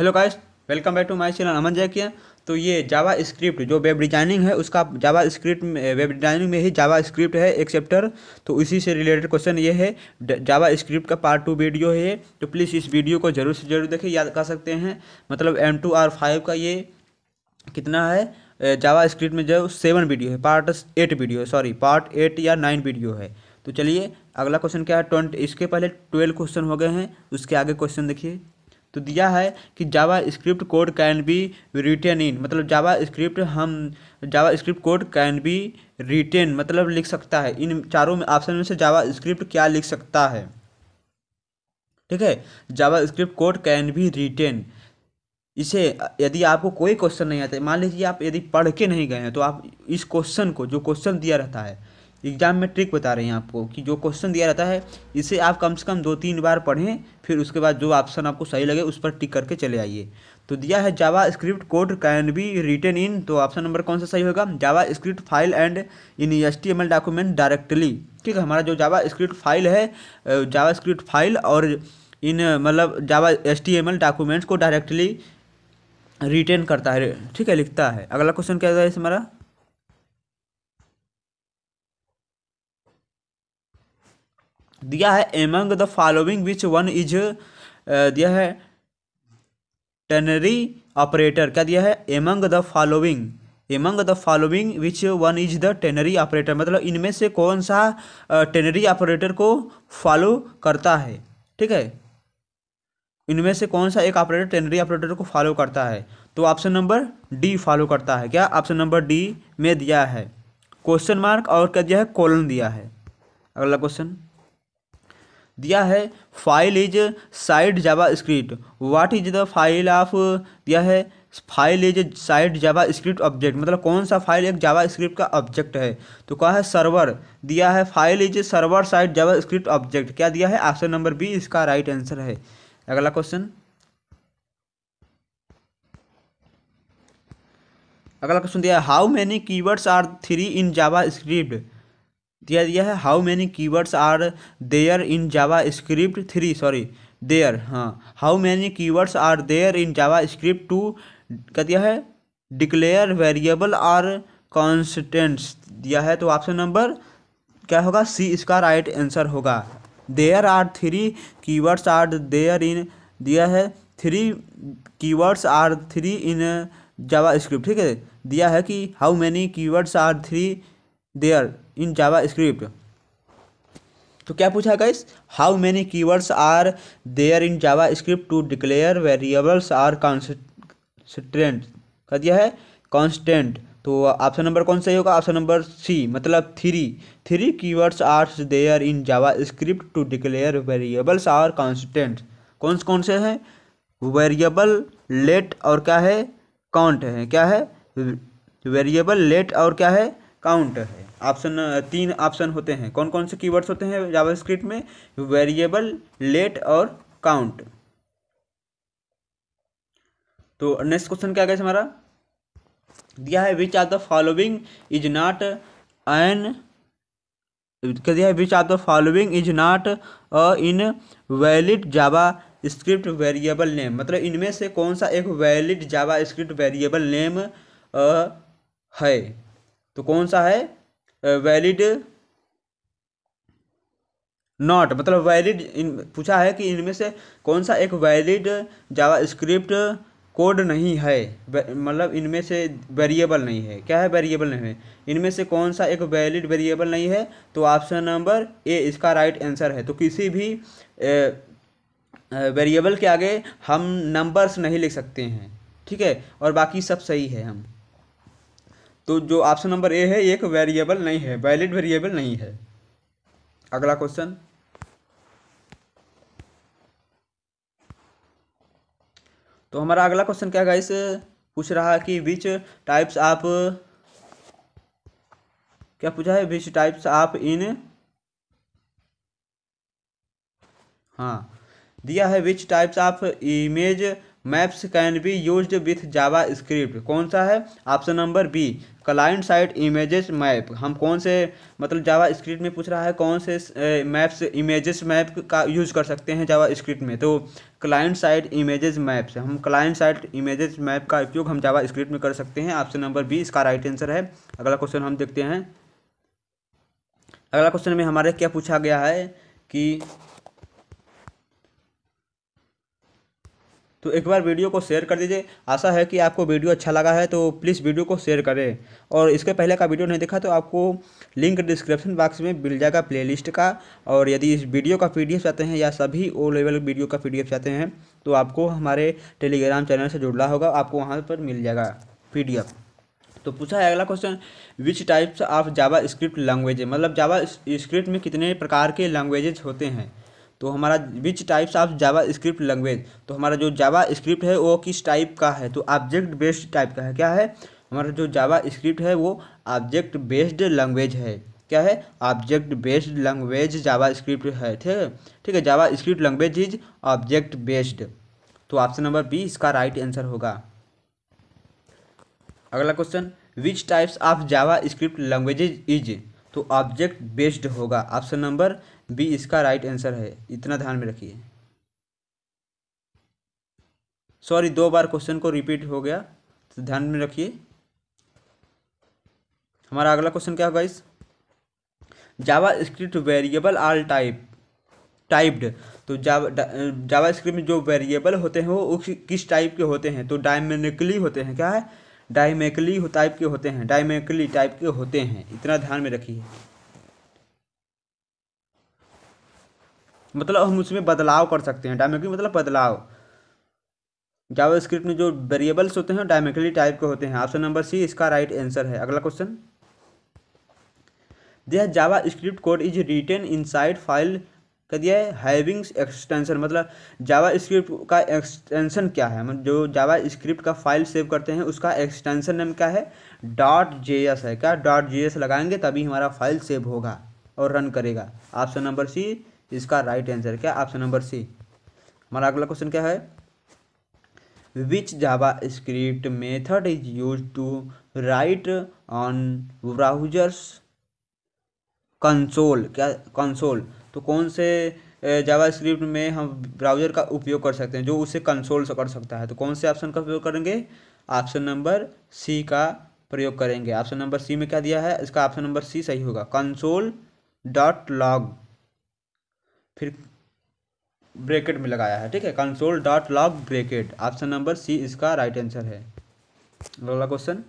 hello guys welcome back to my channel Aman जैकिया तो ये जावा स्क्रिप्ट जो वेब डिजाइनिंग है उसका जावा स्क्रिप्ट वेब डिजाइनिंग में ही जावा स्क्रिप्ट है एक चैप्टर तो इसी से रिलेटेड क्वेश्चन ये है जावा स्क्रिप्ट का पार्ट टू वीडियो है ये तो प्लीज़ इस वीडियो को जरूर से जरूर देखें याद कर सकते हैं मतलब एम टू आर फाइव का ये कितना है जावा eh, स्क्रिप्ट में जो सेवन वीडियो है part eight video sorry part eight या नाइन वीडियो है तो चलिए अगला क्वेश्चन क्या है ट्वेंटी इसके पहले ट्वेल्व क्वेश्चन हो गए हैं उसके आगे क्वेश्चन देखिए तो दिया है कि JavaScript code can be written in मतलब जावा स्क्रिप्ट हम JavaScript code can be written मतलब लिख सकता है इन चारों में ऑप्शन में से जावा स्क्रिप्ट क्या लिख सकता है ठीक है JavaScript code can be written इसे यदि आपको कोई क्वेश्चन नहीं आता मान लीजिए आप यदि पढ़ के नहीं गए हैं तो आप इस क्वेश्चन को जो क्वेश्चन दिया रहता है एग्जाम में ट्रिक बता रहे हैं आपको कि जो क्वेश्चन दिया रहता है इसे आप कम से कम दो तीन बार पढ़ें फिर उसके बाद जो ऑप्शन आपको सही लगे उस पर टिक करके चले आइए तो दिया है JavaScript code can be written in तो ऑप्शन नंबर कौन सा सही होगा JavaScript file and in H T M L document directly ठीक है हमारा जो जावा स्क्रिप्ट फाइल है जावा स्क्रिप्ट फाइल और इन मतलब Java H T M L documents को डायरेक्टली रिटर्न करता है ठीक है लिखता है अगला क्वेश्चन क्या है इस हमारा दिया है among the following which one is दिया है टनरी ऑपरेटर क्या दिया है among the following among the following which one is the ternary operator मतलब इनमें से कौन सा uh, टेनरी ऑपरेटर को फॉलो करता है ठीक है इनमें से कौन सा एक ऑपरेटर टेनरी ऑपरेटर को फॉलो करता है तो ऑप्शन नंबर डी फॉलो करता है क्या ऑप्शन नंबर डी में दिया है क्वेश्चन मार्क और क्या दिया है कॉलन दिया है अगला क्वेश्चन दिया है file is side JavaScript what is the file of दिया है file is side JavaScript object मतलब कौन सा फाइल एक जावा स्क्रिप्ट का ऑब्जेक्ट है तो कहा है सर्वर दिया है file is server side JavaScript object क्या दिया है ऑप्शन नंबर बी इसका राइट right आंसर है अगला क्वेश्चन अगला क्वेश्चन दिया है how many keywords are three in JavaScript दिया दिया है how many keywords are there in JavaScript three sorry there हाँ how many keywords are there in JavaScript to क्या दिया है डिक्लेयर वेरिएबल आर कॉन्सटेंट्स दिया है तो ऑप्शन नंबर क्या होगा सी इसका राइट आंसर होगा there are three keywords are there in दिया है three keywords are three in JavaScript ठीक है दिया है कि how many keywords are three there in JavaScript तो क्या पूछा गया how many keywords are there in JavaScript to declare variables or constant कर दिया है कॉन्स्टेंट तो ऑप्शन नंबर कौन सा होगा ऑप्शन नंबर सी मतलब three three keywords are there in JavaScript to declare variables or constant कौन से कौन से हैं वेरिएबल लेट और क्या है काउंट है क्या है वेरिएबल लेट और क्या है काउंट है ऑप्शन uh, तीन ऑप्शन होते हैं कौन कौन से कीवर्ड्स होते हैं जावास्क्रिप्ट में वेरिएबल लेट और काउंट तो नेक्स्ट क्वेश्चन क्या गया हमारा दिया है which are the following is not an कह दिया है which are the following is not a invalid JavaScript variable name मतलब इनमें से कौन सा एक valid JavaScript variable name है तो कौन सा है वैलिड नॉट मतलब वैलिड इन पूछा है कि इनमें से कौन सा एक वैलिड जावा स्क्रिप्ट कोड नहीं है मतलब इनमें से वेरिएबल नहीं है क्या है वेरिएबल नहीं है इनमें से कौन सा एक वैलिड वेरिएबल नहीं है तो ऑप्शन नंबर ए इसका राइट आंसर है तो किसी भी वेरिएबल के आगे हम नंबर्स नहीं लिख सकते हैं ठीक है और बाकी सब सही है हम तो जो ऑप्शन नंबर ए है एक वेरिएबल नहीं है वैलिड वेरिएबल नहीं है अगला क्वेश्चन तो हमारा अगला क्वेश्चन क्या गाइस पूछ रहा है कि विच टाइप्स आप क्या पूछा है विच टाइप्स आप इन हाँ दिया है which types of image maps can be use with JavaScript कौन सा है option number B client side images map हम कौन से मतलब जावा स्क्रिप्ट में पूछ रहा है कौन से मैप्स इमेजेस मैप का यूज कर सकते हैं जावा स्क्रिप्ट में तो क्लाइंट साइड इमेजेस मैप्स हम क्लाइंट साइड इमेजेस मैप का उपयोग हम जावा स्क्रिप्ट में कर सकते हैं ऑप्शन नंबर बी इसका राइट आंसर है अगला क्वेश्चन हम देखते हैं अगला क्वेश्चन में हमारे क्या पूछा गया है कि तो एक बार वीडियो को शेयर कर दीजिए आशा है कि आपको वीडियो अच्छा लगा है तो प्लीज़ वीडियो को शेयर करें और इसके पहले का वीडियो नहीं देखा तो आपको लिंक डिस्क्रिप्शन बॉक्स में मिल जाएगा प्लेलिस्ट का और यदि इस वीडियो का पी चाहते हैं या सभी ओ लेवल वीडियो का पी चाहते हैं तो आपको हमारे टेलीग्राम चैनल से जुड़ना होगा आपको वहाँ पर मिल जाएगा पी तो पूछा है अगला question which types of JavaScript language मतलब जावा स्क्रिप्ट में कितने प्रकार के लैंग्वेजेज होते हैं तो हमारा which types of JavaScript language तो हमारा जो जावा स्क्रिप्ट है वो किस टाइप का है तो ऑब्जेक्ट बेस्ड टाइप का है क्या है हमारा जो जावा स्क्रिप्ट है वो ऑब्जेक्ट बेस्ड लैंग्वेज है क्या है object based language JavaScript है ठीक है ठीक है JavaScript language is object based तो ऑप्शन नंबर बी इसका राइट आंसर होगा अगला question which types of JavaScript language is तो ऑब्जेक्ट बेस्ड होगा ऑप्शन नंबर बी इसका राइट आंसर है इतना ध्यान में रखिए सॉरी दो बार क्वेश्चन को रिपीट हो गया तो ध्यान में रखिए हमारा अगला क्वेश्चन क्या होगा इस JavaScript variable all type typed तो जावा स्क्रिप्ट में जो वेरिएबल होते हैं वो किस टाइप के होते हैं तो डायमेनिकली होते हैं क्या है डाइमेकली टाइप के होते हैं डायमेकली टाइप के होते हैं इतना ध्यान में रखिए मतलब हम उसमें बदलाव कर सकते हैं डायमेकली मतलब बदलाव जावा स्क्रिप्ट में जो वेरिएबल्स होते हैं डायमेकली टाइप के होते हैं ऑप्शन नंबर सी इसका राइट आंसर है अगला question JavaScript code is written in side file कर दिया है हैविंग्स एक्सटेंशन मतलब जावा स्क्रिप्ट का एक्सटेंशन क्या है मतलब जो जावा स्क्रिप्ट का फाइल सेव करते हैं उसका एक्सटेंशन नेम क्या है डॉट जे एस है क्या डॉट जे एस लगाएंगे तभी हमारा फाइल सेव होगा और रन करेगा ऑप्शन नंबर सी इसका राइट आंसर क्या ऑप्शन नंबर सी हमारा अगला क्वेश्चन क्या है which JavaScript method is use to write on browsers console क्या कंसोल तो कौन से जावास्क्रिप्ट में हम ब्राउज़र का उपयोग कर सकते हैं जो उसे कंसोल कर सकता है तो कौन से ऑप्शन का उपयोग करेंगे ऑप्शन नंबर सी का प्रयोग करेंगे ऑप्शन नंबर सी में क्या दिया है इसका ऑप्शन नंबर सी सही होगा कंसोल डॉट लॉग फिर ब्रेकेट में लगाया है ठीक है console dot log bracket option number C इसका राइट आंसर है अगला क्वेश्चन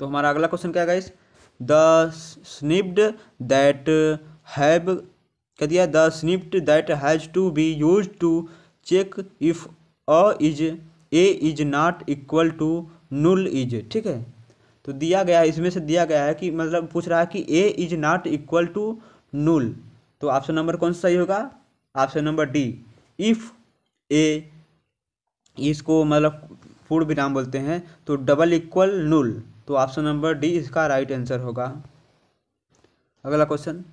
तो हमारा अगला क्वेश्चन क्या इस द स्निप्ड दैट हैव कह दिया the snippet that has to be use to check if a is a is not equal to null is ठीक है तो दिया गया है इसमें से दिया गया है कि मतलब पूछ रहा है कि a is not equal to null तो ऑप्शन नंबर कौन सा सही होगा option number D if a इसको मतलब पूर्व विराम बोलते हैं तो डबल इक्वल नुल तो ऑप्शन नंबर डी इसका राइट आंसर होगा अगला क्वेश्चन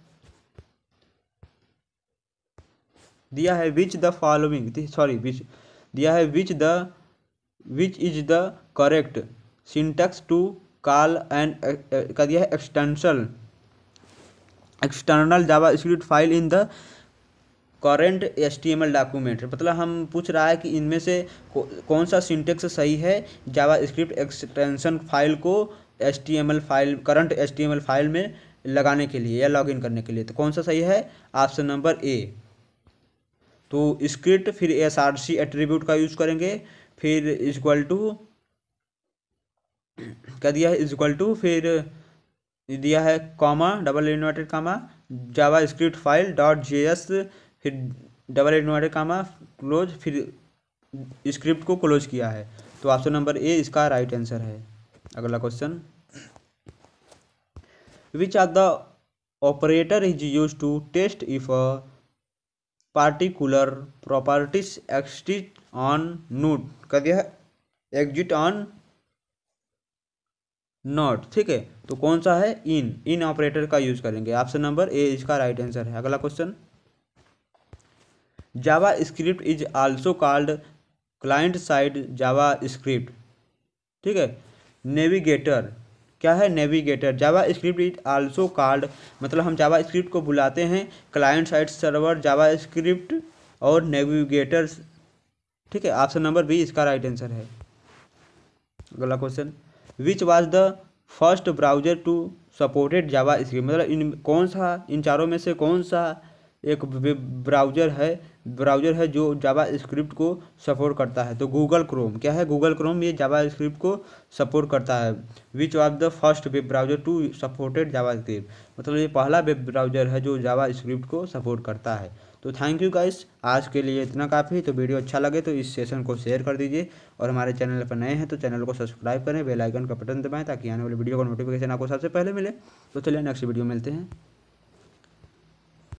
दिया है which the following sorry which दिया है which the which is the correct syntax to call and का दिया है extension external JavaScript file in the current H T M L document मतलब हम पूछ रहा है कि इनमें से कौन सा सिंटेक्स सही है जावा स्क्रिप्ट एक्सटेंशन फाइल को H T M L file current H T M L file में लगाने के लिए या लॉगिन करने के लिए तो कौन सा सही है ऑप्शन नंबर ए तो स्क्रिप्ट फिर एस आर सी एट्रीब्यूट का यूज करेंगे फिर इजक्वल टू क्या दिया है इजक्ल टू फिर दिया है comma double inverted comma JavaScript file dot J S फिर डबल इन्वर्टेड कामा क्लोज फिर स्क्रिप्ट को क्लोज किया है तो ऑप्शन नंबर ए इसका राइट आंसर है अगला question which are the operator is use to test if a particular properties exist on note कर दिया एग्जिट ऑन नॉट ठीक है तो कौन सा है इन इन ऑपरेटर का यूज करेंगे ऑप्शन नंबर ए इसका राइट आंसर है अगला question JavaScript is also called client side JavaScript ठीक है नेविगेटर क्या है navigator JavaScript is also called मतलब हम जावा स्क्रिप्ट को बुलाते हैं client side server JavaScript और नेविगेटर ठीक है ऑप्शन नंबर बी इसका राइट आंसर है अगला question which was the first browser to supported JavaScript मतलब इन कौन सा इन चारों में से कौन सा एक वेब ब्राउज़र है ब्राउज़र है जो जावा स्क्रिप्ट को सपोर्ट करता है तो गूगल क्रोम क्या है गूगल क्रोम ये जावा स्क्रिप्ट को सपोर्ट करता है which of the first web browser to supported JavaScript मतलब ये पहला वेब ब्राउज़र है जो जावा स्क्रिप्ट को सपोर्ट करता है तो थैंक यू गाइस आज के लिए इतना काफ़ी तो वीडियो अच्छा लगे तो इस सेशन को शेयर कर दीजिए और हमारे चैनल पर नए हैं तो चैनल को सब्सक्राइब करें बेल आइकन का बटन दबाएं ताकि आने वाले वीडियो का नोटिफिकेशन आपको सबसे पहले मिले तो चलिए नेक्स्ट वीडियो मिलते हैं